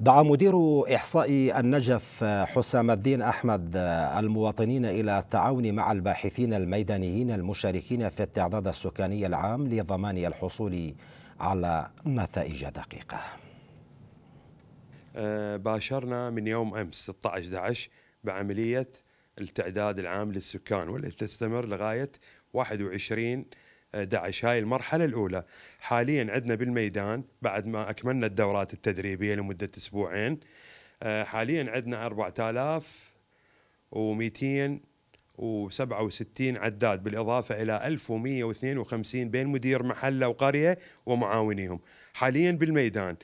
دعا مدير إحصاء النجف حسام الدين أحمد المواطنين إلى التعاون مع الباحثين الميدانيين المشاركين في التعداد السكاني العام لضمان الحصول على نتائج دقيقة آه، باشرنا من يوم أمس 16/11 بعملية التعداد العام للسكان والتي تستمر لغاية 21 داعش هاي المرحلة الأولى حاليا عندنا بالميدان بعد ما أكملنا الدورات التدريبية لمدة أسبوعين آه، حاليا عندنا 4267 عداد بالإضافة إلى 1152 بين مدير محلة وقرية ومعاونيهم حاليا بالميدان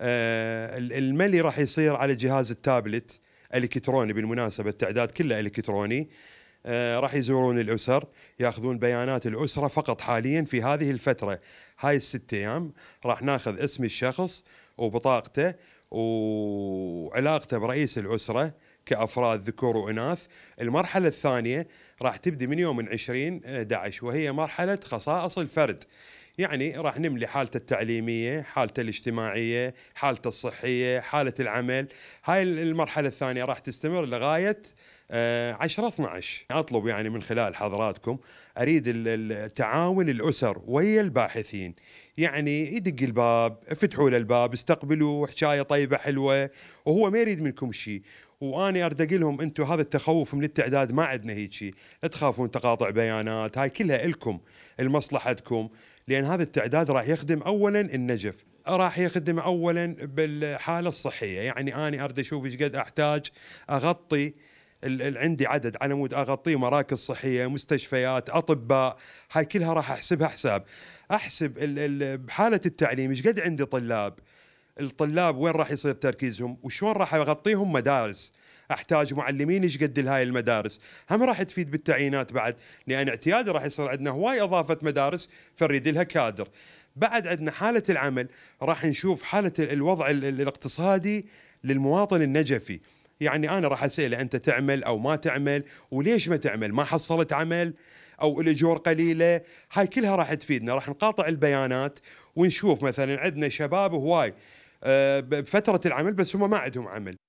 آه، الملي راح يصير على جهاز التابلت الكتروني بالمناسبه التعداد كله الكتروني آه، راح يزورون الاسر ياخذون بيانات الاسره فقط حاليا في هذه الفتره هاي الست ايام راح ناخذ اسم الشخص وبطاقته وعلاقته برئيس الاسره كافراد ذكور واناث المرحله الثانيه راح تبدي من يوم من 20 11 وهي مرحله خصائص الفرد يعني راح نملي حالته التعليميه، حالته الاجتماعيه، حالته الصحيه، حاله العمل، هاي المرحله الثانيه راح تستمر لغايه 10 آه، 12 اطلب يعني من خلال حضراتكم اريد التعاون الاسر ويا الباحثين يعني يدق الباب افتحوا له الباب استقبلوا حكايه طيبه حلوه وهو ما يريد منكم شيء واني ارد لهم انتم هذا التخوف من التعداد ما عندنا هيك شيء تخافون تقاطع بيانات هاي كلها الكم لمصلحتكم لان هذا التعداد راح يخدم اولا النجف راح يخدم اولا بالحاله الصحيه يعني اني اريد اشوف ايش قد احتاج اغطي عندي عدد على مود اغطيه مراكز صحيه مستشفيات اطباء هاي كلها راح احسبها حساب احسب بحاله التعليم ايش قد عندي طلاب الطلاب وين راح يصير تركيزهم وشلون راح اغطيهم مدارس احتاج معلمين ايش قد هاي المدارس هم راح تفيد بالتعيينات بعد لان اعتيادي راح يصير عندنا هواي اضافه مدارس فريد لها كادر بعد عندنا حاله العمل راح نشوف حاله الوضع الاقتصادي للمواطن النجفي يعني انا راح اساله انت تعمل او ما تعمل وليش ما تعمل ما حصلت عمل او الاجور قليله هاي كلها راح تفيدنا راح نقاطع البيانات ونشوف مثلا عندنا شباب هواي آه، بفتره العمل بس هم ما عندهم عمل